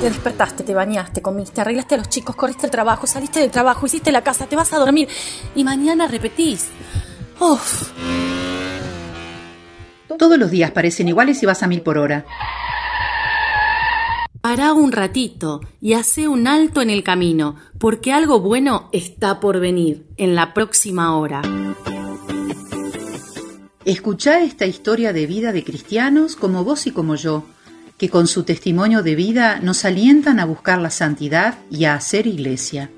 Te despertaste, te bañaste, comiste, arreglaste a los chicos, corriste el trabajo, saliste del trabajo, hiciste la casa, te vas a dormir y mañana repetís. Todos los días parecen iguales y vas a mil por hora. Pará un ratito y hace un alto en el camino, porque algo bueno está por venir en la próxima hora. Escuchá esta historia de vida de cristianos como vos y como yo que con su testimonio de vida nos alientan a buscar la santidad y a hacer iglesia.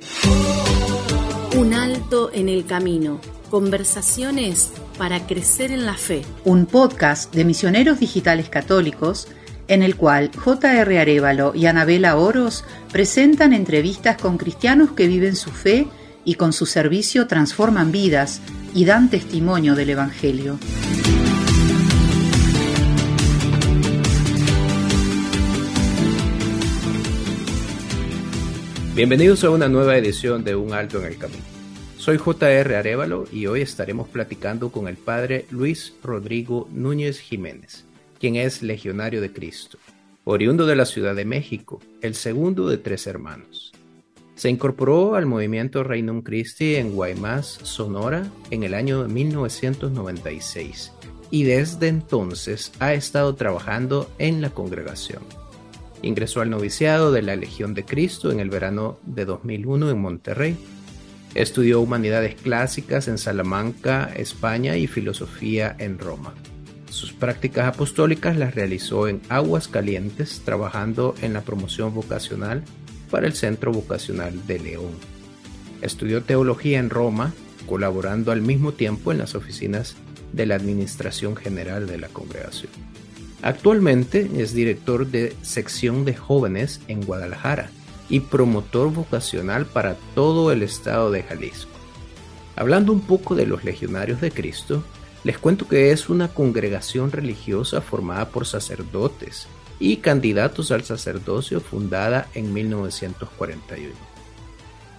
Un alto en el camino. Conversaciones para crecer en la fe. Un podcast de misioneros digitales católicos en el cual J.R. Arevalo y Anabela Oros presentan entrevistas con cristianos que viven su fe y con su servicio transforman vidas y dan testimonio del Evangelio. Bienvenidos a una nueva edición de Un Alto en el Camino. Soy JR Arevalo y hoy estaremos platicando con el padre Luis Rodrigo Núñez Jiménez, quien es legionario de Cristo, oriundo de la Ciudad de México, el segundo de tres hermanos. Se incorporó al movimiento Reinum Christi en Guaymas, Sonora, en el año 1996 y desde entonces ha estado trabajando en la congregación. Ingresó al noviciado de la Legión de Cristo en el verano de 2001 en Monterrey. Estudió humanidades clásicas en Salamanca, España y filosofía en Roma. Sus prácticas apostólicas las realizó en Aguas Calientes, trabajando en la promoción vocacional para el Centro Vocacional de León. Estudió teología en Roma, colaborando al mismo tiempo en las oficinas de la Administración General de la Congregación. Actualmente es director de sección de jóvenes en Guadalajara y promotor vocacional para todo el estado de Jalisco. Hablando un poco de los Legionarios de Cristo, les cuento que es una congregación religiosa formada por sacerdotes y candidatos al sacerdocio fundada en 1941.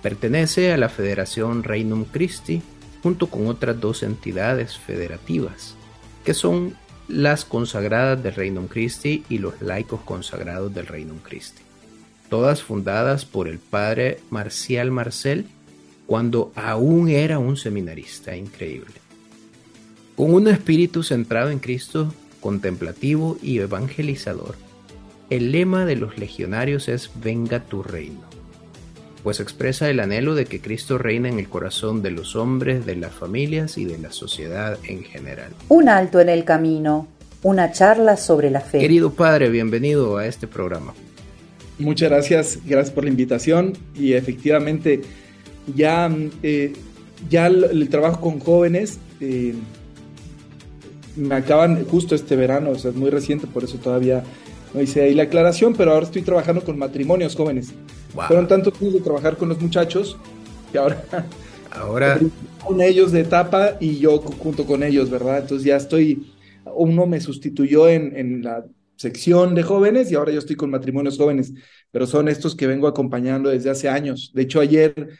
Pertenece a la Federación Reinum Christi junto con otras dos entidades federativas, que son las consagradas del Reino Christi y los laicos consagrados del Reino Christi, todas fundadas por el padre Marcial Marcel cuando aún era un seminarista increíble. Con un espíritu centrado en Cristo, contemplativo y evangelizador, el lema de los legionarios es Venga tu reino pues expresa el anhelo de que Cristo reina en el corazón de los hombres, de las familias y de la sociedad en general. Un alto en el camino, una charla sobre la fe. Querido padre, bienvenido a este programa. Muchas gracias, gracias por la invitación y efectivamente ya, eh, ya el, trabajo con jóvenes eh, me acaban justo este verano, o sea, es muy reciente, por eso todavía no hice ahí la aclaración, pero ahora estoy trabajando con matrimonios jóvenes. Fueron tantos años de trabajar con los muchachos que ahora... Ahora... Con ellos de etapa y yo junto con ellos, ¿verdad? Entonces ya estoy... Uno me sustituyó en, en la sección de jóvenes y ahora yo estoy con matrimonios jóvenes, pero son estos que vengo acompañando desde hace años. De hecho, ayer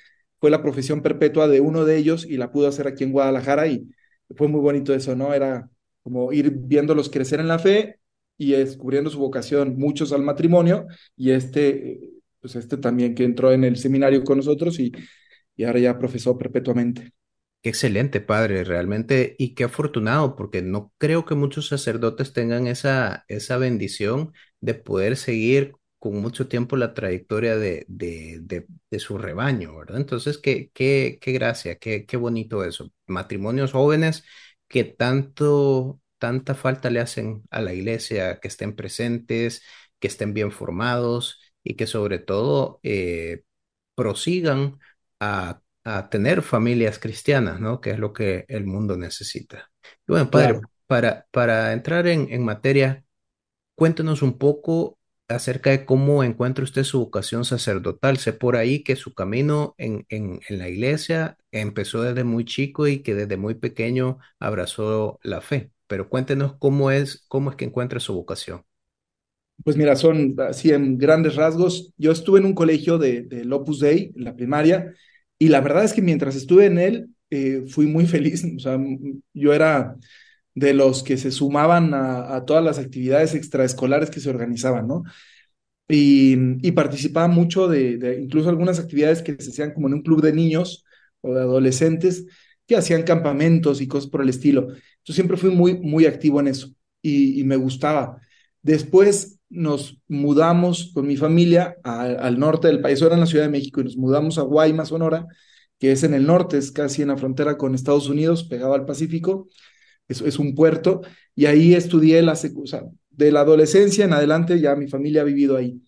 fue la profesión perpetua de uno de ellos y la pudo hacer aquí en Guadalajara y fue muy bonito eso, ¿no? Era como ir viéndolos crecer en la fe y descubriendo su vocación, muchos al matrimonio y este pues este también que entró en el seminario con nosotros y, y ahora ya profesó perpetuamente. Qué excelente, padre, realmente, y qué afortunado, porque no creo que muchos sacerdotes tengan esa, bendición de poder seguir con mucho tiempo la trayectoria de, su rebaño, ¿verdad? Entonces, qué, qué, qué gracia, qué, qué bonito eso. Matrimonios jóvenes que tanto, tanta falta le hacen a la iglesia, que estén presentes, que estén bien formados, y que sobre todo eh, prosigan a, tener familias cristianas, ¿no? Que es lo que el mundo necesita. bueno, padre, para, para entrar en, en materia, cuéntenos un poco acerca de cómo encuentra usted su vocación sacerdotal. Sé por ahí que su camino en, en, la iglesia empezó desde muy chico y que desde muy pequeño abrazó la fe. Pero cuéntenos cómo es, cómo es que encuentra su vocación. Pues mira, son así en grandes rasgos. Yo estuve en un colegio de, de Opus Dei, en la primaria, y la verdad es que mientras estuve en él, eh, fui muy feliz. O sea, yo era de los que se sumaban a, todas las actividades extraescolares que se organizaban, ¿no? Y, participaba mucho de, incluso algunas actividades que se hacían como en un club de niños o de adolescentes que hacían campamentos y cosas por el estilo. Yo siempre fui muy, muy activo en eso y, y me gustaba. Después, nos mudamos con mi familia al norte del país, ahora en la Ciudad de México, y nos mudamos a Guaymas, Sonora, que es en el norte, es casi en la frontera con Estados Unidos, pegado al Pacífico, es, es un puerto, y ahí estudié la o de la adolescencia en adelante, ya mi familia ha vivido ahí.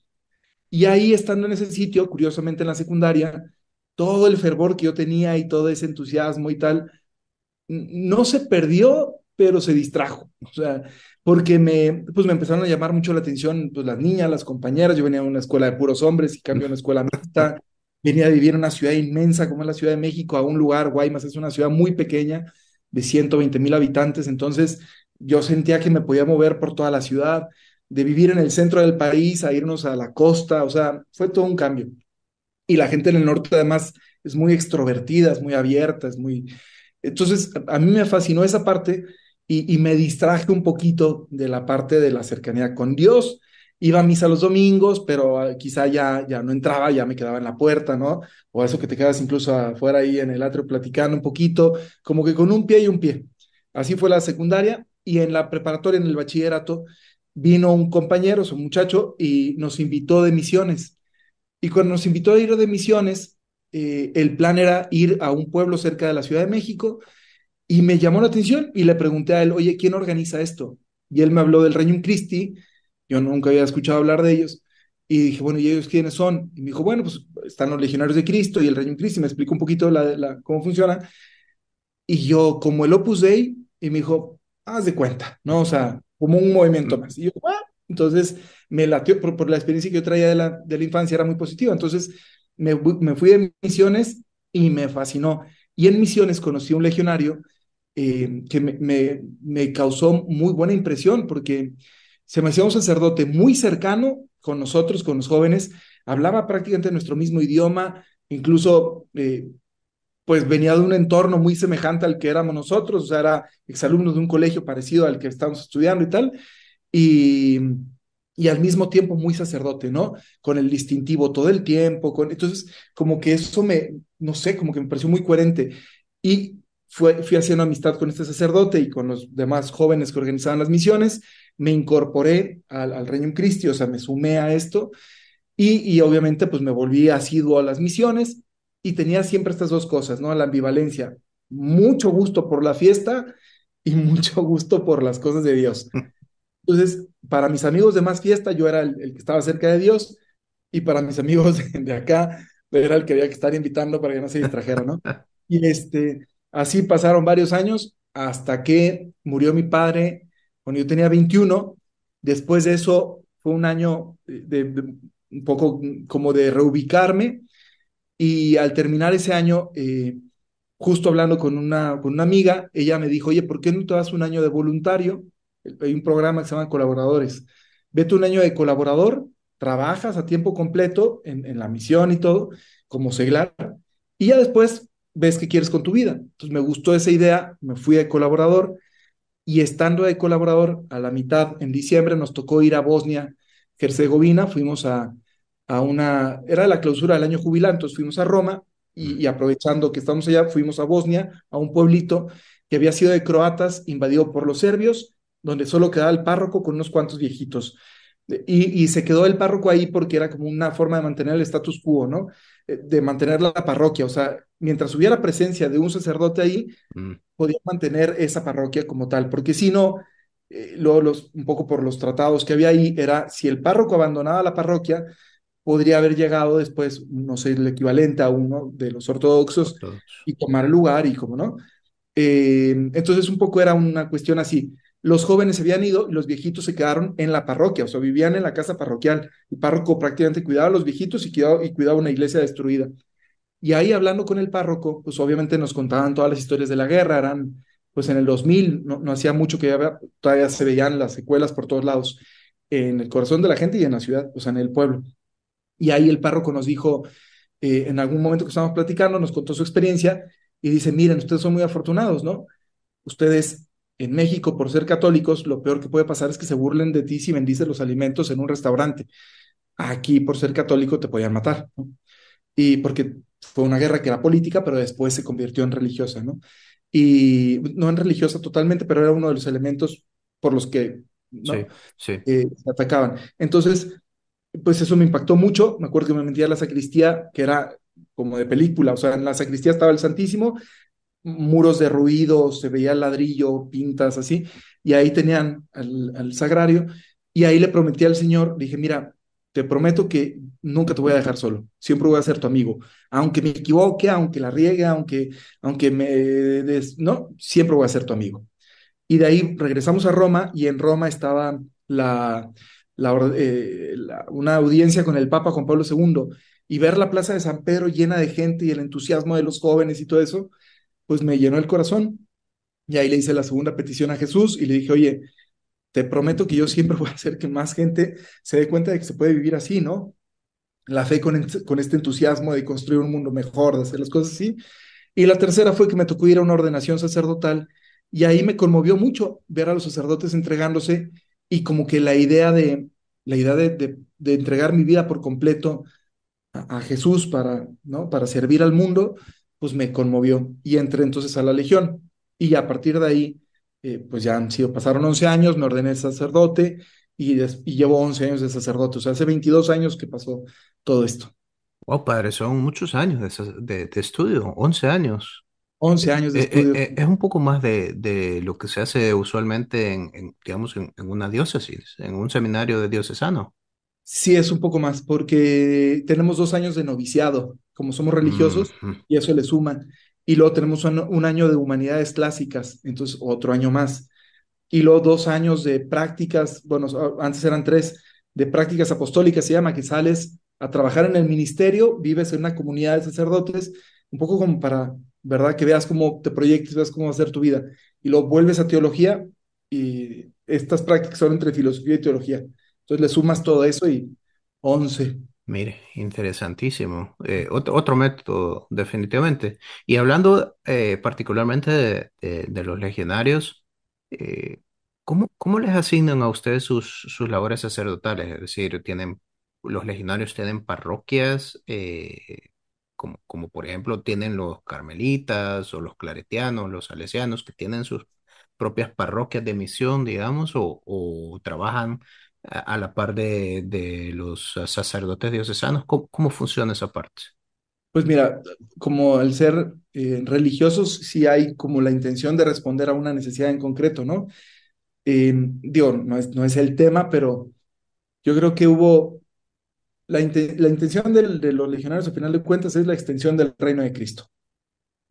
Y ahí estando en ese sitio, curiosamente en la secundaria, todo el fervor que yo tenía y todo ese entusiasmo y tal, no se perdió pero se distrajo, o sea, porque me, pues me empezaron a llamar mucho la atención pues las niñas, las compañeras, yo venía a una escuela de puros hombres y cambio a una escuela mixta, venía a vivir en una ciudad inmensa como es la Ciudad de México, a un lugar, Guaymas es una ciudad muy pequeña de 120 mil habitantes, entonces yo sentía que me podía mover por toda la ciudad, de vivir en el centro del país a irnos a la costa, o sea, fue todo un cambio. Y la gente en el norte además es muy extrovertida, es muy abierta, es muy... Entonces, a mí me fascinó esa parte, y, me distraje un poquito de la parte de la cercanía con Dios. Iba a misa los domingos, pero ah, quizá ya, ya no entraba, ya me quedaba en la puerta, ¿no? O eso que te quedas incluso afuera ahí en el atrio platicando un poquito, como que con un pie y un pie. Así fue la secundaria y en la preparatoria, en el bachillerato, vino un compañero, un muchacho, y nos invitó de misiones. Y cuando nos invitó a ir de misiones, eh, el plan era ir a un pueblo cerca de la Ciudad de México y me llamó la atención y le pregunté a él, oye, ¿quién organiza esto? Y él me habló del Un Christi, yo nunca había escuchado hablar de ellos, y dije, bueno, ¿y ellos quiénes son? Y me dijo, bueno, pues están los legionarios de Cristo y el Reino Christi, me explicó un poquito la, cómo funciona. Y yo, como el Opus Dei, y me dijo, haz de cuenta, ¿no? O sea, como un movimiento más. Y yo, entonces me latió, por, la experiencia que yo traía de la, de la infancia era muy positiva. Entonces me, me fui de misiones y me fascinó. Y en misiones conocí a un legionario eh, que me, causó muy buena impresión porque se me hacía un sacerdote muy cercano con nosotros, con los jóvenes, hablaba prácticamente nuestro mismo idioma, incluso eh, pues venía de un entorno muy semejante al que éramos nosotros, o sea, era exalumno de un colegio parecido al que estábamos estudiando y tal, y, al mismo tiempo muy sacerdote, ¿no? Con el distintivo todo el tiempo, con... entonces como que eso me, no sé, como que me pareció muy coherente. Y fui haciendo amistad con este sacerdote y con los demás jóvenes que organizaban las misiones, me incorporé al, al Reino Cristo, o sea, me sumé a esto y, obviamente pues me volví asiduo a las misiones y tenía siempre estas dos cosas, ¿no? La ambivalencia, mucho gusto por la fiesta y mucho gusto por las cosas de Dios. Entonces, para mis amigos de más fiesta, yo era el, que estaba cerca de Dios y para mis amigos de, de acá, era el que había que estar invitando para que no se distrajera, ¿no? Y este, Así pasaron varios años hasta que murió mi padre cuando yo tenía 21. Después de eso fue un año eh, de, un poco como de reubicarme y al terminar ese año, eh, justo hablando con una, con una amiga, ella me dijo, oye, ¿por qué no te das un año de voluntario? Hay un programa que se llama Colaboradores. Vete un año de colaborador, trabajas a tiempo completo en, en la misión y todo, como seglar, y ya después ves qué quieres con tu vida. Entonces me gustó esa idea, me fui de colaborador y estando de colaborador a la mitad en diciembre nos tocó ir a Bosnia, Herzegovina, fuimos a, a una, era la clausura del año jubilante, fuimos a Roma y, aprovechando que estamos allá, fuimos a Bosnia, a un pueblito que había sido de croatas, invadido por los serbios, donde solo quedaba el párroco con unos cuantos viejitos. Y, se quedó el párroco ahí porque era como una forma de mantener el status quo, ¿no? Eh, de mantener la parroquia. O sea, mientras hubiera presencia de un sacerdote ahí, mm. podía mantener esa parroquia como tal. Porque si no, eh, un poco por los tratados que había ahí, era si el párroco abandonaba la parroquia, podría haber llegado después, no sé, el equivalente a uno de los ortodoxos y tomar lugar y como no. Eh, entonces, un poco era una cuestión así los jóvenes se habían ido y los viejitos se quedaron en la parroquia, o sea, vivían en la casa parroquial. El párroco prácticamente cuidaba a los viejitos y cuidaba, y cuidaba una iglesia destruida. Y ahí hablando con el párroco, pues obviamente nos contaban todas las historias de la guerra, eran pues en el 2000, no, hacía mucho que todavía se veían las secuelas por todos lados, en el corazón de la gente y en la ciudad, o sea, en el pueblo. Y ahí el párroco nos dijo, eh, en algún momento que estábamos platicando, nos contó su experiencia y dice, miren, ustedes son muy afortunados, ¿no? Ustedes en México, por ser católicos, lo peor que puede pasar es que se burlen de ti si bendices los alimentos en un restaurante. Aquí, por ser católico, te podían matar. ¿no? Y porque fue una guerra que era política, pero después se convirtió en religiosa, ¿no? Y no en religiosa totalmente, pero era uno de los elementos por los que eh, se atacaban. Entonces, pues eso me impactó mucho. Me acuerdo que me metí a la sacristía, que era como de película, o sea, en la sacristía estaba el Santísimo muros de ruido, se veía ladrillo, pintas, así, y ahí tenían al, sagrario, y ahí le prometí al Señor, dije, mira, te prometo que nunca te voy a dejar solo, siempre voy a ser tu amigo, aunque me equivoque, aunque la riegue, aunque, aunque me... Des... No, siempre voy a ser tu amigo. Y de ahí regresamos a Roma y en Roma estaba la, eh, una audiencia con el Papa Juan Pablo II y ver la plaza de San Pedro llena de gente y el entusiasmo de los jóvenes y todo eso, pues me llenó el corazón. Y ahí le hice la segunda petición a Jesús y le dije, oye, te prometo que yo siempre voy a hacer que más gente se dé cuenta de que se puede vivir así, ¿no? La fe con, este entusiasmo de construir un mundo mejor, de hacer las cosas así. Y la tercera fue que me tocó ir a una ordenación sacerdotal y ahí me conmovió mucho ver a los sacerdotes entregándose y como que la idea de, la idea de, de, entregar mi vida por completo a, a Jesús para, ¿no? para servir al mundo, pues me conmovió y entré entonces a la Legión. Y a partir de ahí, eh, pues ya han sido, pasaron 11 años, me ordené sacerdote y, llevo 11 años de sacerdote, o sea, hace 22 años que pasó todo esto. Wow, padre, son muchos años de, estudio, 11 años. 11 años de eh, eh, estudio. es un poco más de, de, lo que se hace usualmente en, digamos, en, una diócesis, en un seminario de diocesano. Sí, es un poco más, porque tenemos dos años de noviciado como somos religiosos, y eso le suma. Y luego tenemos un, año de humanidades clásicas, entonces otro año más. Y luego dos años de prácticas, bueno, antes eran tres, de prácticas apostólicas, se llama, que sales a trabajar en el ministerio, vives en una comunidad de sacerdotes, un poco como para, ¿verdad? Que veas cómo te proyectes, veas cómo va a ser tu vida. Y luego vuelves a teología y estas prácticas son entre filosofía y teología. Entonces le sumas todo eso y once Mire, interesantísimo. Eh, otro, método, definitivamente. Y hablando eh, particularmente de, los legionarios, eh, ¿cómo, les asignan a ustedes sus, sus labores sacerdotales? Es decir, tienen, los legionarios tienen parroquias, como, como por ejemplo tienen los carmelitas o los claretianos, los salesianos, que tienen sus propias parroquias de misión, digamos, o trabajan a, la par de, los sacerdotes diocesanos? ¿Cómo, funciona esa parte? Pues mira, como al ser eh, religiosos, sí hay como la intención de responder a una necesidad en concreto, ¿no? Eh, digo, no es, no es el tema, pero yo creo que hubo la, intención de los legionarios, al final de cuentas, es la extensión del reino de Cristo,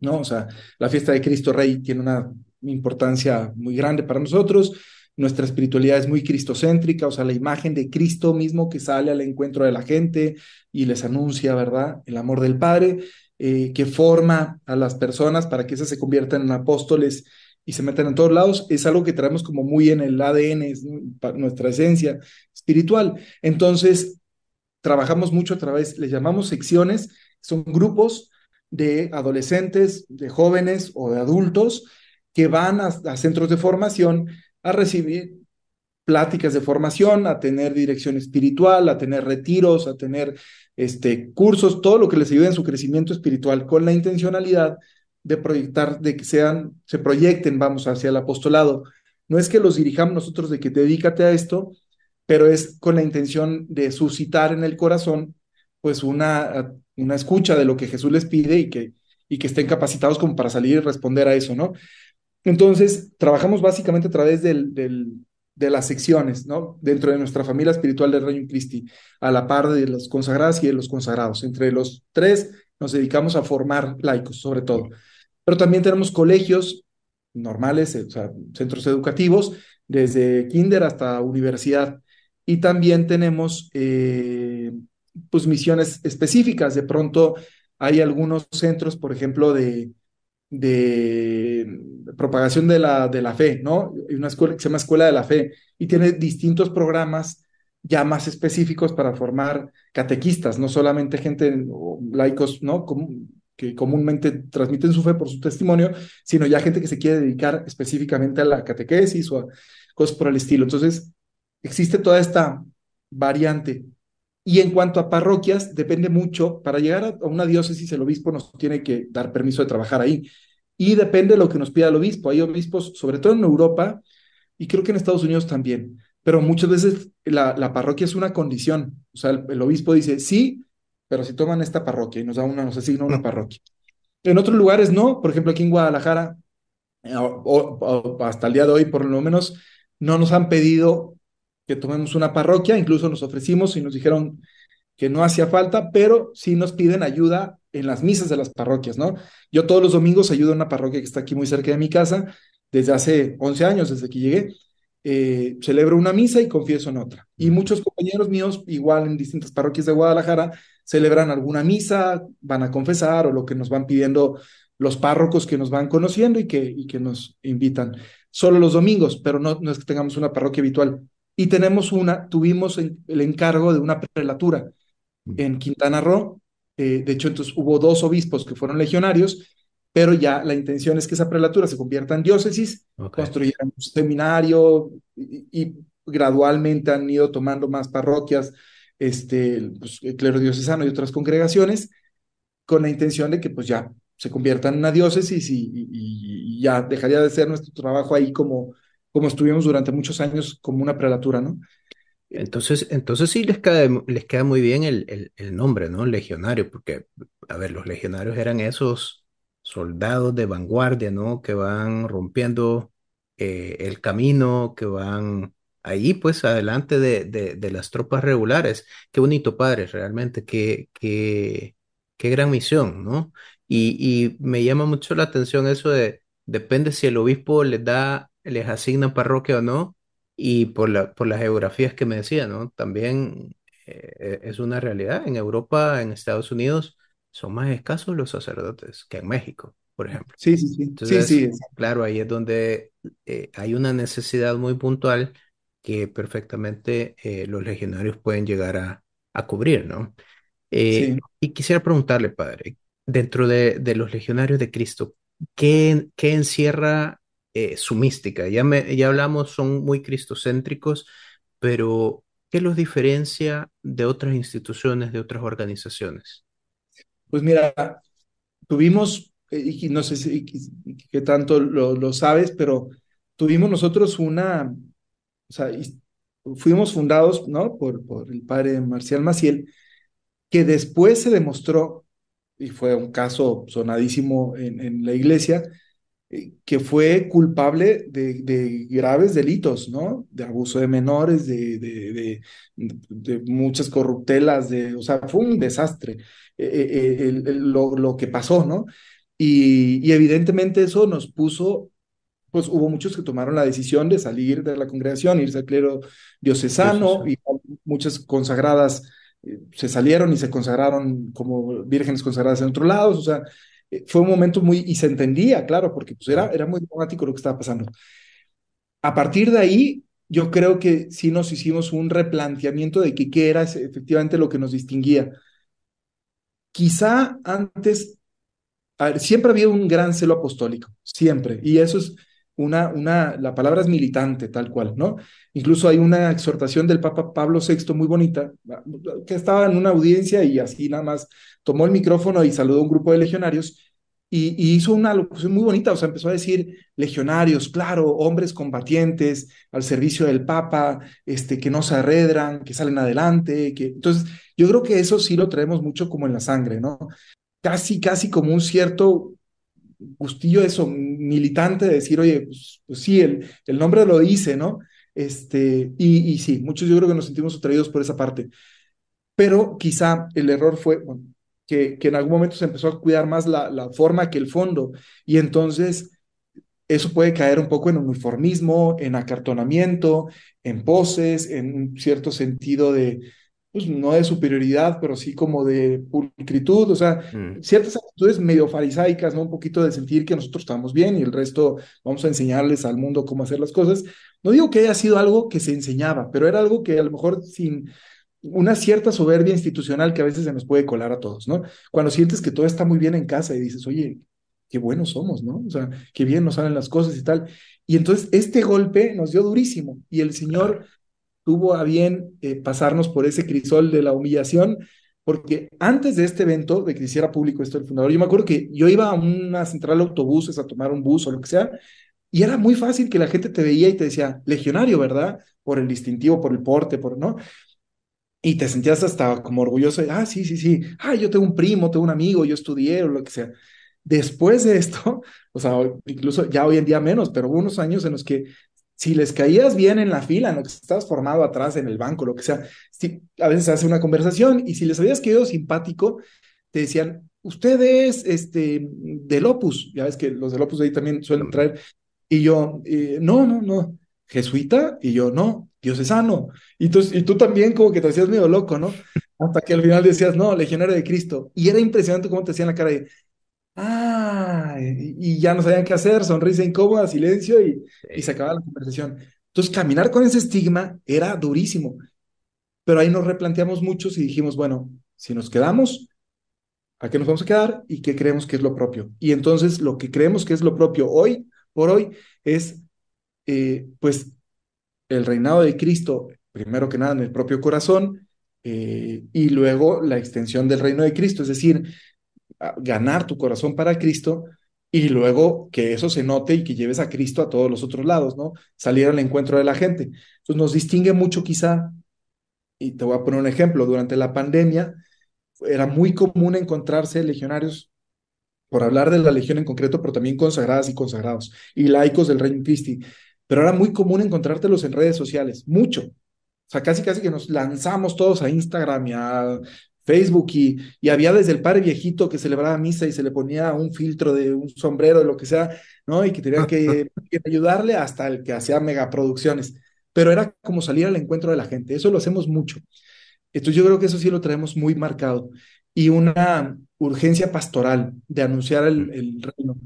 ¿no? O sea, la fiesta de Cristo Rey tiene una importancia muy grande para nosotros nuestra espiritualidad es muy cristocéntrica, o sea, la imagen de Cristo mismo que sale al encuentro de la gente y les anuncia, ¿verdad? El amor del Padre, eh, que forma a las personas para que esas se conviertan en apóstoles y se metan en todos lados, es algo que traemos como muy en el ADN, es nuestra esencia espiritual. Entonces, trabajamos mucho a través, les llamamos secciones, son grupos de adolescentes, de jóvenes o de adultos que van a centros de formación a recibir pláticas de formación, a tener dirección espiritual, a tener retiros, a tener este, cursos, todo lo que les ayude en su crecimiento espiritual con la intencionalidad de proyectar, de que sean, se proyecten, vamos, hacia el apostolado. No es que los dirijamos nosotros de que dedícate a esto, pero es con la intención de suscitar en el corazón, pues, una, una escucha de lo que Jesús les pide y que, y que estén capacitados como para salir y responder a eso, ¿no? Entonces, trabajamos básicamente a través de las secciones, ¿no? Dentro de nuestra familia espiritual del Reino Cristi, a la par de los consagrados y de los consagrados. Entre los tres nos dedicamos a formar laicos, sobre todo. Pero también tenemos colegios normales, eh, o sea, centros educativos, desde kinder hasta universidad. Y también tenemos, eh, pues, misiones específicas. De pronto hay algunos centros, por ejemplo, de, de propagación de la, de la fe, ¿no? Hay una escuela que se llama Escuela de la Fe y tiene distintos programas ya más específicos para formar catequistas, no solamente gente laicos, ¿no? que comúnmente transmiten su fe por su testimonio, sino ya gente que se quiere dedicar específicamente a la catequesis o a cosas por el estilo. Entonces, existe toda esta variante y en cuanto a parroquias, depende mucho, para llegar a una diócesis el obispo nos tiene que dar permiso de trabajar ahí. Y depende de lo que nos pida el obispo. Hay obispos, sobre todo en Europa, y creo que en Estados Unidos también, pero muchas veces la, parroquia es una condición. O sea, el, obispo dice, sí, pero si toman esta parroquia y nos da una, nos asigna una mm. parroquia. En otros lugares no, por ejemplo, aquí en Guadalajara, eh, hasta el día de hoy por lo menos, no nos han pedido que tomemos una parroquia, incluso nos ofrecimos y nos dijeron que no hacía falta, pero sí nos piden ayuda en las misas de las parroquias, ¿no? Yo todos los domingos ayudo a una parroquia que está aquí muy cerca de mi casa, desde hace 11 años, desde que llegué, eh, celebro una misa y confieso en otra. Y muchos compañeros míos, igual en distintas parroquias de Guadalajara, celebran alguna misa, van a confesar o lo que nos van pidiendo los párrocos que nos van conociendo y que, y que nos invitan. Solo los domingos, pero no, no es que tengamos una parroquia habitual y tenemos una, tuvimos el encargo de una prelatura mm. en Quintana Roo. Eh, de hecho, entonces hubo dos obispos que fueron legionarios, pero ya la intención es que esa prelatura se convierta en diócesis, okay. un seminario y, gradualmente han ido tomando más parroquias, este, pues, el clero diocesano y otras congregaciones, con la intención de que pues ya se convierta en una diócesis y, y ya dejaría de ser nuestro trabajo ahí como como estuvimos durante muchos años como una prelatura, ¿no? Entonces, entonces sí les queda, les queda muy bien el, nombre, ¿no? Legionario, porque, a ver, los legionarios eran esos soldados de vanguardia, ¿no? Que van rompiendo eh, el camino, que van ahí, pues, adelante de, las tropas regulares. Qué bonito, padre, realmente, qué, qué, gran misión, ¿no? Y, y me llama mucho la atención eso de, depende si el obispo les da les asignan parroquia o no, y por, la, por las geografías que me decía, ¿no? También eh, es una realidad. En Europa, en Estados Unidos, son más escasos los sacerdotes que en México, por ejemplo. Sí, sí, sí. claro, ahí es donde eh, hay una necesidad muy puntual que perfectamente eh, los legionarios pueden llegar a, a cubrir, ¿no? Y quisiera preguntarle, padre, dentro de, los legionarios de Cristo, ¿qué, qué encierra eh, su mística. Ya, ya hablamos, son muy cristocéntricos, pero ¿qué los diferencia de otras instituciones, de otras organizaciones? Pues mira, tuvimos, eh, y no sé si, qué tanto lo, sabes, pero tuvimos nosotros una, o sea, fuimos fundados, ¿no? Por, por el padre Marcial Maciel, que después se demostró, y fue un caso sonadísimo en, en la iglesia, eh, que fue culpable de, graves delitos, ¿no? De abuso de menores, de, muchas corruptelas, de, o sea, fue un desastre eh, eh, lo, que pasó, ¿no? Y, evidentemente eso nos puso, pues hubo muchos que tomaron la decisión de salir de la congregación, irse al clero diocesano, y muchas consagradas se salieron y se consagraron como vírgenes consagradas en otros lados, o sea, eh, fue un momento muy, y se entendía, claro, porque pues era, era muy dramático lo que estaba pasando. A partir de ahí, yo creo que sí nos hicimos un replanteamiento de que qué era efectivamente lo que nos distinguía. Quizá antes, siempre había un gran celo apostólico, siempre, y eso es una, una, la palabra es militante, tal cual, ¿no? Incluso hay una exhortación del Papa Pablo VI muy bonita, ah, que estaba en una audiencia y así nada más tomó el micrófono y saludó a un grupo de legionarios y, hizo una locución muy bonita, o sea, empezó a decir legionarios, claro, hombres combatientes al servicio del Papa, este, que no se arredran, que salen adelante, que... Entonces, yo creo que eso sí lo traemos mucho como en la sangre, ¿no? Casi, casi como un cierto gustillo eso, militante, de decir, oye, pues, pues, sí, el, el, nombre lo dice, ¿no? Este, y, y, sí, muchos yo creo que nos sentimos atraídos por esa parte. Pero quizá el error fue que, que, en algún momento se empezó a cuidar más la, la forma que el fondo. Y entonces eso puede caer un poco en uniformismo, en acartonamiento, en poses, en un cierto sentido de, pues no de superioridad, pero sí como de pulcritud, o sea, mm. ciertas actitudes medio farisaicas, ¿no? Un poquito de sentir que nosotros estamos bien y el resto vamos a enseñarles al mundo cómo hacer las cosas. No digo que haya sido algo que se enseñaba, pero era algo que a lo mejor sin una cierta soberbia institucional que a veces se nos puede colar a todos, ¿no? Cuando sientes que todo está muy bien en casa y dices, oye, qué buenos somos, ¿no? O sea, qué bien nos salen las cosas y tal. Y entonces este golpe nos dio durísimo y el Señor tuvo a bien eh, pasarnos por ese crisol de la humillación, porque antes de este evento, de que hiciera público esto el fundador, yo me acuerdo que yo iba a una central de autobuses a tomar un bus o lo que sea, y era muy fácil que la gente te veía y te decía, legionario, ¿verdad? Por el distintivo, por el porte, por, ¿no? Y te sentías hasta como orgulloso, ah, sí, sí, sí, ah, yo tengo un primo, tengo un amigo, yo estudié o lo que sea. Después de esto, o sea, incluso ya hoy en día menos, pero hubo unos años en los que si les caías bien en la fila, en lo que estabas formado atrás, en el banco, lo que sea, a veces se hace una conversación y si les habías quedado simpático, te decían, usted es este, del Opus, ya ves que los de Opus ahí también suelen traer, y yo, eh, no, no, no, jesuita, y yo, no, Dios y sano. y tú también como que te hacías medio loco, ¿no? Hasta que al final decías, no, legionario de Cristo, y era impresionante cómo te hacían la cara de, ah, Ah", y, ya no sabían qué hacer, sonrisa incómoda, silencio y, se acababa la conversación. Entonces, caminar con ese estigma era durísimo. Pero ahí nos replanteamos muchos y dijimos, bueno, si nos quedamos, ¿a qué nos vamos a quedar y qué creemos que es lo propio? Y entonces lo que creemos que es lo propio hoy, por hoy, es eh, pues el reinado de Cristo, primero que nada en el propio corazón, eh, y luego la extensión del reino de Cristo, es decir, ganar tu corazón para Cristo y luego que eso se note y que lleves a Cristo a todos los otros lados, ¿no? Salir al encuentro de la gente. Entonces nos distingue mucho quizá, y te voy a poner un ejemplo, durante la pandemia era muy común encontrarse legionarios, por hablar de la legión en concreto, pero también consagradas y consagrados, y laicos del Reino Cristi, pero era muy común encontrártelos en redes sociales, mucho. O sea, casi casi que nos lanzamos todos a Instagram y a Facebook y, había desde el padre viejito que celebraba misa y se le ponía un filtro de un sombrero, de lo que sea, ¿no? Y que tenía que, ayudarle hasta el que hacía megaproducciones. Pero era como salir al encuentro de la gente. Eso lo hacemos mucho. Entonces yo creo que eso sí lo traemos muy marcado. Y una urgencia pastoral de anunciar el reino.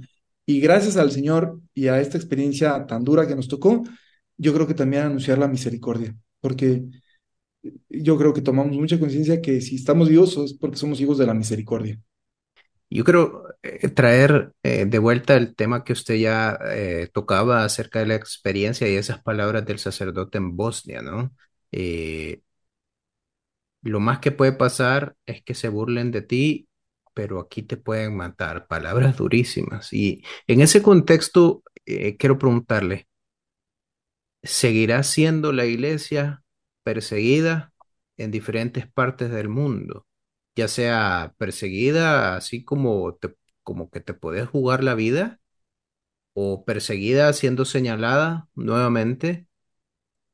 Y gracias al Señor y a esta experiencia tan dura que nos tocó, yo creo que también anunciar la misericordia, porque yo creo que tomamos mucha conciencia que si estamos vivos es porque somos hijos de la misericordia. Yo quiero eh, traer eh, de vuelta el tema que usted ya eh, tocaba acerca de la experiencia y esas palabras del sacerdote en Bosnia, ¿no? lo más que puede pasar es que se burlen de ti, pero aquí te pueden matar. Palabras durísimas. Y en ese contexto, quiero preguntarle, ¿seguirá siendo la iglesia perseguida en diferentes partes del mundo, ya sea perseguida así como, como que te podés jugar la vida, o perseguida siendo señalada nuevamente,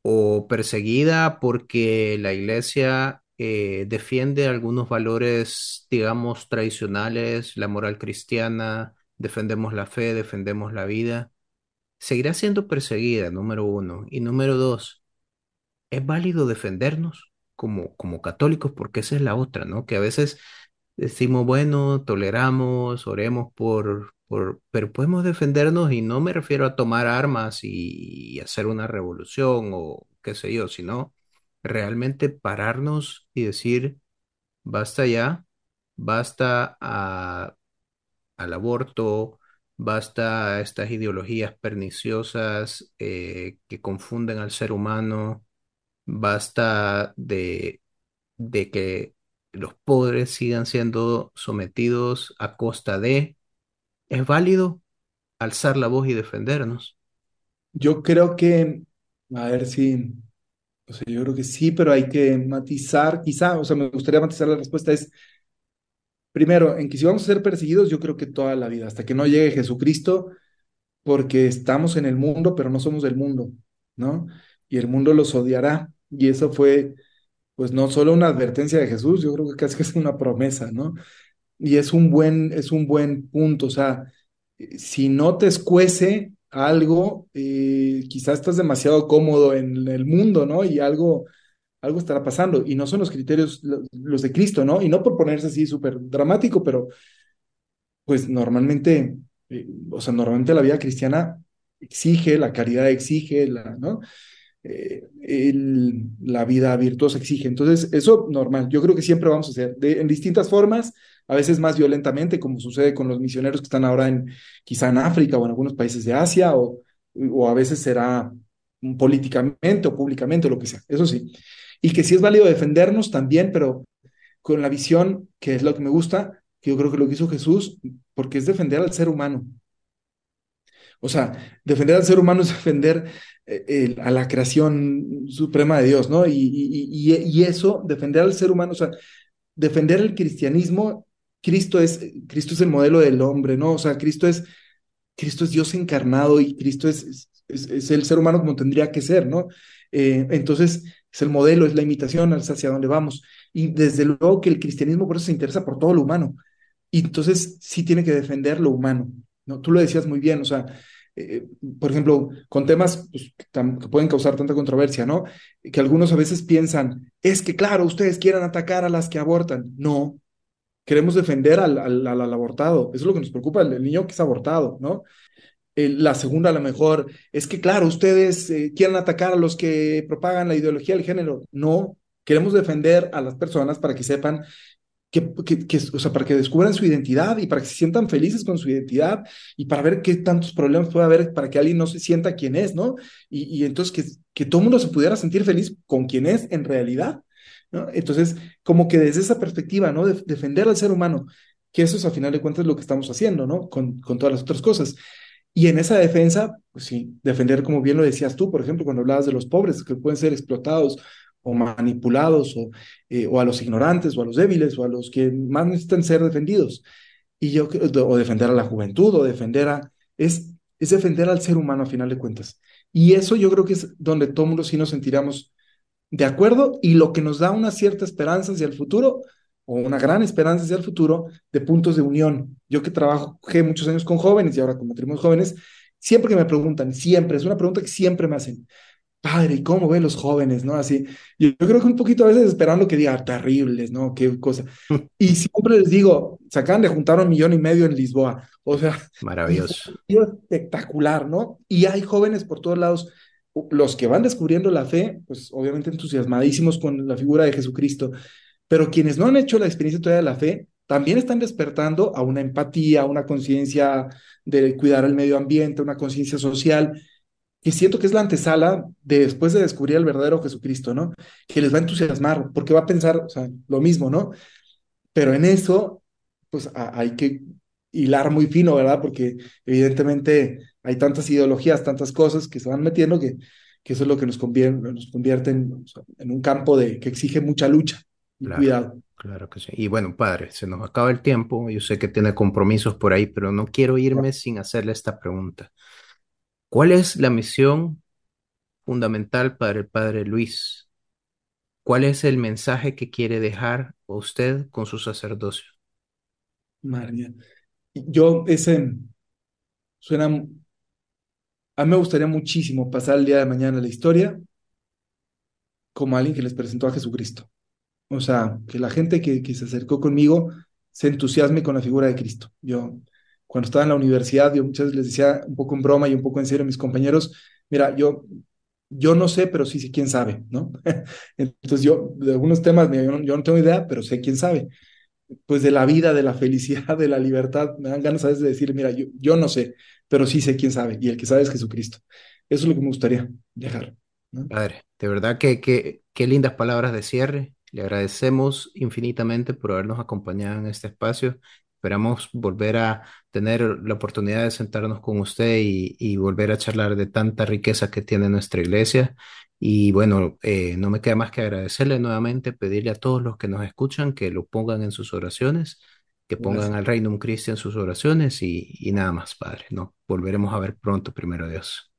o perseguida porque la iglesia eh, defiende algunos valores, digamos, tradicionales, la moral cristiana, defendemos la fe, defendemos la vida. Seguirá siendo perseguida, número uno. Y número dos, es válido defendernos como, como católicos, porque esa es la otra, ¿no? Que a veces decimos, bueno, toleramos, oremos por, por, pero podemos defendernos y no me refiero a tomar armas y, hacer una revolución o qué sé yo, sino realmente pararnos y decir, basta ya, basta al aborto, basta a estas ideologías perniciosas eh, que confunden al ser humano, basta de, de que los pobres sigan siendo sometidos a costa de, es válido alzar la voz y defendernos. Yo creo que, a ver si, o pues yo creo que sí, pero hay que matizar, quizá, o sea, me gustaría matizar la respuesta es, primero, en que si vamos a ser perseguidos, yo creo que toda la vida, hasta que no llegue Jesucristo, porque estamos en el mundo, pero no somos del mundo, ¿no? Y el mundo los odiará, y eso fue, pues no solo una advertencia de Jesús, yo creo que casi que es una promesa, ¿no? Y es un buen, es un buen punto, o sea, si no te escuece algo, eh, quizás estás demasiado cómodo en el mundo, ¿no? Y algo, algo estará pasando. Y no son los criterios, los de Cristo, ¿no? Y no por ponerse así súper dramático, pero pues normalmente, eh, o sea, normalmente la vida cristiana exige, la caridad exige, la, ¿no? Eh, la vida virtuosa exige. Entonces, eso normal, yo creo que siempre vamos a hacer, en distintas formas, a veces más violentamente, como sucede con los misioneros que están ahora en, quizá en África o en algunos países de Asia, o, o a veces será políticamente o públicamente, lo que sea, eso sí. Y que sí es válido defendernos también, pero con la visión, que es lo que me gusta, que yo creo que lo que hizo Jesús, porque es defender al ser humano, o sea, defender al ser humano es defender eh, a la creación suprema de Dios, ¿no? Y, eso, defender al ser humano, o sea, defender el cristianismo, Cristo es, Cristo es el modelo del hombre, ¿no? O sea, Cristo es, Cristo es Dios encarnado y Cristo es, es, el ser humano como tendría que ser, ¿no? Eh, entonces, es el modelo, es la imitación hacia dónde vamos. Y desde luego que el cristianismo por eso se interesa por todo lo humano. Y entonces sí tiene que defender lo humano. ¿no? Tú lo decías muy bien, o sea, eh, por ejemplo, con temas pues, que, pueden causar tanta controversia, ¿no? Que algunos a veces piensan, es que claro, ustedes quieren atacar a las que abortan. No, queremos defender al, al, abortado. Eso es lo que nos preocupa, el, niño que es abortado, ¿no? la segunda, a lo mejor, es que claro, ustedes eh, quieren atacar a los que propagan la ideología del género. No, queremos defender a las personas para que sepan que, o sea, para que descubran su identidad y para que se sientan felices con su identidad y para ver qué tantos problemas puede haber para que alguien no se sienta quien es, ¿no? Y, entonces que, que todo mundo se pudiera sentir feliz con quien es en realidad, ¿no? Entonces, como que desde esa perspectiva, ¿no? defender al ser humano, que eso es a final de cuentas lo que estamos haciendo, ¿no? Con, con todas las otras cosas. Y en esa defensa, pues sí, defender, como bien lo decías tú, por ejemplo, cuando hablabas de los pobres que pueden ser explotados o manipulados o, eh, o, a los ignorantes o a los débiles o a los que más necesitan ser defendidos. Y yo, o defender a la juventud o defender a... Es, es defender al ser humano a final de cuentas. Y eso yo creo que es donde todos sí nos sentiramos de acuerdo y lo que nos da una cierta esperanza hacia el futuro o una gran esperanza hacia el futuro de puntos de unión. Yo que trabajé muchos años con jóvenes y ahora con matrimonios jóvenes, siempre que me preguntan, siempre, es una pregunta que siempre me hacen, padre, ¿y cómo ve los jóvenes, no? Así, yo, creo que un poquito a veces esperando que diga, ah, terribles, ¿no? Qué cosa. Y siempre les digo, sacan, de juntar un millón y medio en Lisboa, o sea. Maravilloso. Es espectacular, ¿no? Y hay jóvenes por todos lados, los que van descubriendo la fe, pues obviamente entusiasmadísimos con la figura de Jesucristo, pero quienes no han hecho la experiencia todavía de la fe, también están despertando a una empatía, a una conciencia de cuidar el medio ambiente, una conciencia social, que siento que es la antesala de después de descubrir al verdadero Jesucristo, ¿no? Que les va a entusiasmar, porque va a pensar, o sea, lo mismo, ¿no? Pero en eso, pues hay que hilar muy fino, ¿verdad? Porque evidentemente hay tantas ideologías, tantas cosas que se van metiendo que, que eso es lo que nos convierte, nos convierten en, un campo de, que exige mucha lucha y cuidado. Claro que sí. Y bueno, padre, se nos acaba el tiempo. Yo sé que tiene compromisos por ahí, pero no quiero irme sin hacerle esta pregunta. ¿Cuál es la misión fundamental para el Padre Luis? ¿Cuál es el mensaje que quiere dejar usted con su sacerdocio? María, yo ese suena... A mí me gustaría muchísimo pasar el día de mañana la historia como alguien que les presentó a Jesucristo. O sea, que la gente que, se acercó conmigo se entusiasme con la figura de Cristo. Yo, cuando estaba en la universidad, yo muchas veces les decía un poco en broma y un poco en serio a mis compañeros, mira, yo, yo no sé, pero sí sé quién sabe, ¿no? Entonces yo, de algunos temas, yo no, tengo idea, pero sé quién sabe. Pues de la vida, de la felicidad, de la libertad, me dan ganas a veces de decir, mira, yo, yo no sé, pero sí sé quién sabe, y el que sabe es Jesucristo. Eso es lo que me gustaría dejar. Padre, de verdad que, que qué lindas palabras de cierre. Le agradecemos infinitamente por habernos acompañado en este espacio. Esperamos volver a tener la oportunidad de sentarnos con usted y, volver a charlar de tanta riqueza que tiene nuestra iglesia. Y bueno, eh, no me queda más que agradecerle nuevamente, pedirle a todos los que nos escuchan que lo pongan en sus oraciones, que pongan al Reino Cristo en sus oraciones y, nada más, Padre. Nos volveremos a ver pronto, primero Dios.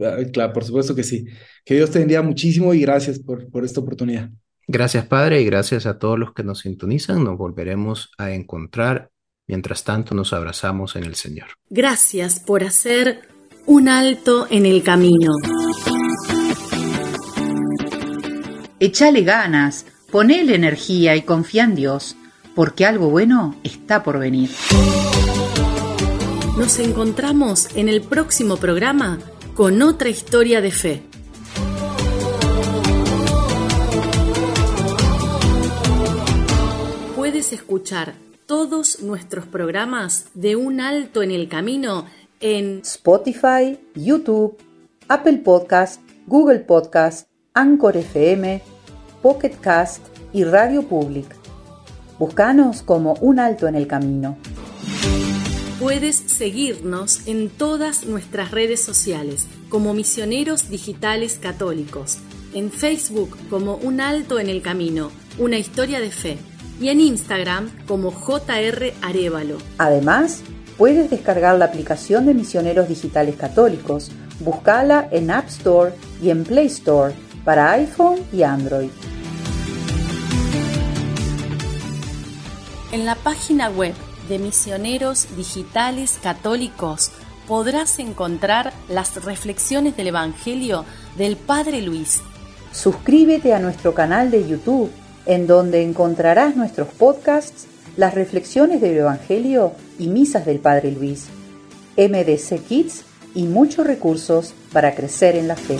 Ah, claro, por supuesto que sí. Que Dios te bendiga muchísimo y gracias por, por esta oportunidad. Gracias, Padre, y gracias a todos los que nos sintonizan. Nos volveremos a encontrar Mientras tanto nos abrazamos en el Señor. Gracias por hacer un alto en el camino. Echale ganas, ponele energía y confía en Dios, porque algo bueno está por venir. Nos encontramos en el próximo programa con otra historia de fe. Puedes escuchar todos nuestros programas de un alto en el camino en Spotify, YouTube, Apple Podcast, Google Podcast, Anchor FM, Pocket Cast y Radio Public. Búscanos como Un Alto en el Camino. Puedes seguirnos en todas nuestras redes sociales como Misioneros Digitales Católicos, en Facebook como Un Alto en el Camino, una historia de fe y en Instagram como JR Arevalo. Además, puedes descargar la aplicación de Misioneros Digitales Católicos. Buscala en App Store y en Play Store para iPhone y Android. En la página web de Misioneros Digitales Católicos podrás encontrar las reflexiones del Evangelio del Padre Luis. Suscríbete a nuestro canal de YouTube en donde encontrarás nuestros podcasts, las reflexiones del Evangelio y misas del Padre Luis, MDC Kids y muchos recursos para crecer en la fe.